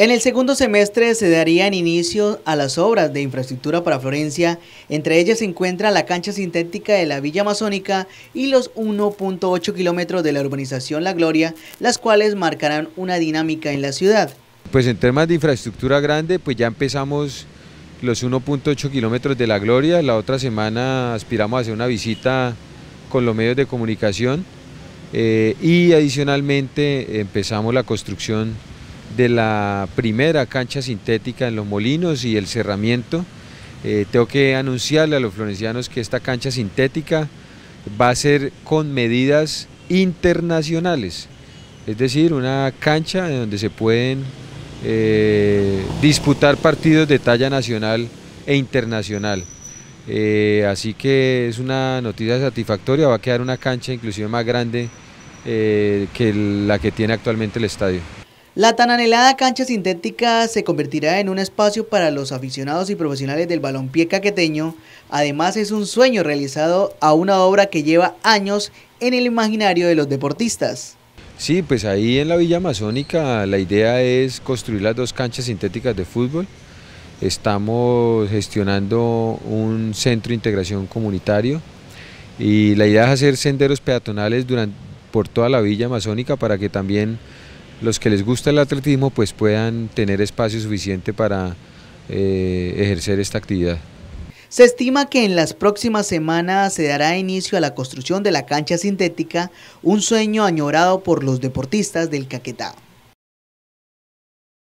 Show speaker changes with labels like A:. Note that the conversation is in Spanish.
A: En el segundo semestre se darían inicio a las obras de infraestructura para Florencia, entre ellas se encuentra la cancha sintética de la Villa Amazónica y los 1.8 kilómetros de la urbanización La Gloria, las cuales marcarán una dinámica en la ciudad.
B: Pues en temas de infraestructura grande, pues ya empezamos los 1.8 kilómetros de La Gloria, la otra semana aspiramos a hacer una visita con los medios de comunicación eh, y adicionalmente empezamos la construcción de la primera cancha sintética en Los Molinos y el cerramiento. Eh, tengo que anunciarle a los florencianos que esta cancha sintética va a ser con medidas internacionales, es decir, una cancha en donde se pueden eh, disputar partidos de talla nacional e internacional. Eh, así que es una noticia satisfactoria, va a quedar una cancha inclusive más grande que la que tiene actualmente el estadio.
A: La tan anhelada cancha sintética se convertirá en un espacio para los aficionados y profesionales del balompié caqueteño. Además es un sueño realizado a una obra que lleva años en el imaginario de los deportistas.
B: Sí, pues ahí en la Villa Amazónica la idea es construir las dos canchas sintéticas de fútbol. Estamos gestionando un centro de integración comunitario y la idea es hacer senderos peatonales por toda la Villa Amazónica para que también los que les gusta el atletismo pues puedan tener espacio suficiente para eh, ejercer esta actividad.
A: Se estima que en las próximas semanas se dará inicio a la construcción de la cancha sintética, un sueño añorado por los deportistas del Caquetá.